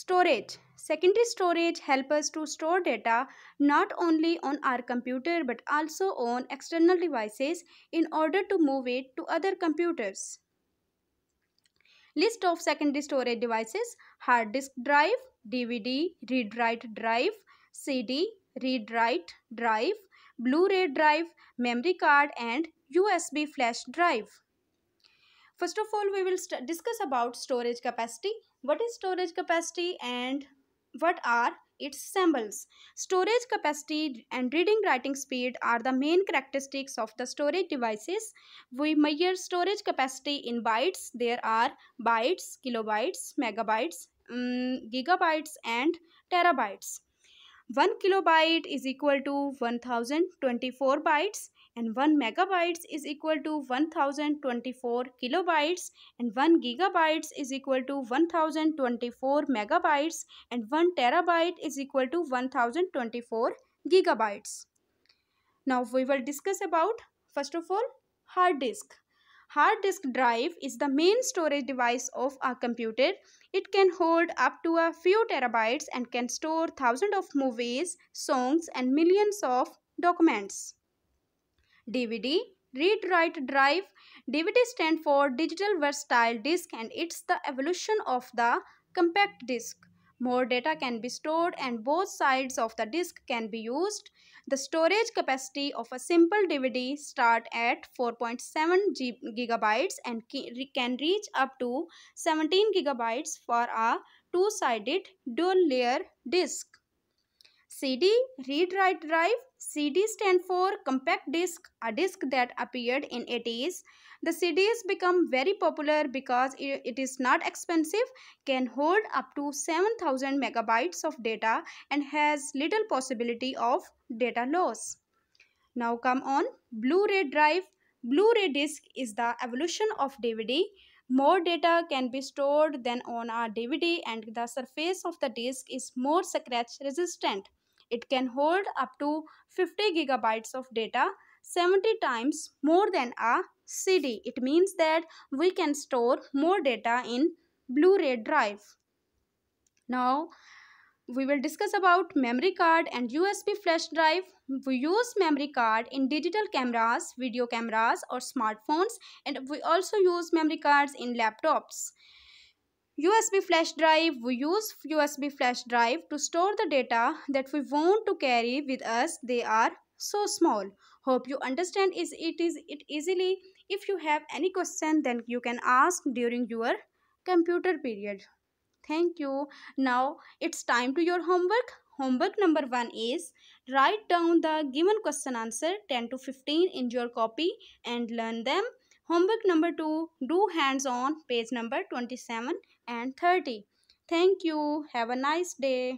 Storage. Secondary storage helps us to store data not only on our computer but also on external devices in order to move it to other computers. List of secondary storage devices hard disk drive, DVD, read write drive, CD, read write drive, Blu-ray drive, memory card and USB flash drive. First of all, we will discuss about storage capacity what is storage capacity and what are its symbols. Storage capacity and reading writing speed are the main characteristics of the storage devices. We measure storage capacity in bytes. There are bytes, kilobytes, megabytes, um, gigabytes and terabytes. 1 kilobyte is equal to 1024 bytes and 1 megabytes is equal to 1024 kilobytes and 1 gigabytes is equal to 1024 megabytes and 1 terabyte is equal to 1024 gigabytes. Now we will discuss about first of all hard disk. Hard disk drive is the main storage device of a computer. It can hold up to a few terabytes and can store thousands of movies, songs and millions of documents. DVD, read write drive dvd stand for digital versatile disk and it's the evolution of the compact disk more data can be stored and both sides of the disk can be used the storage capacity of a simple dvd start at 4.7 gigabytes and can reach up to 17 gigabytes for a two-sided dual layer disk CD read write drive CD stand for compact disc a disc that appeared in 80s the CDs become very popular because it is not expensive can hold up to 7000 megabytes of data and has little possibility of data loss now come on Blu-ray drive Blu-ray disc is the evolution of DVD more data can be stored than on a DVD and the surface of the disk is more scratch resistant. It can hold up to 50 gigabytes of data 70 times more than a CD. It means that we can store more data in Blu-ray drive. Now, we will discuss about memory card and USB flash drive. We use memory card in digital cameras, video cameras or smartphones and we also use memory cards in laptops. USB flash drive. We use USB flash drive to store the data that we want to carry with us. They are so small. Hope you understand is it is it easily. If you have any question then you can ask during your computer period. Thank you. Now it's time to your homework. Homework number 1 is write down the given question answer 10 to 15 in your copy and learn them Homework number 2 do hands on page number 27 and 30. Thank you. Have a nice day.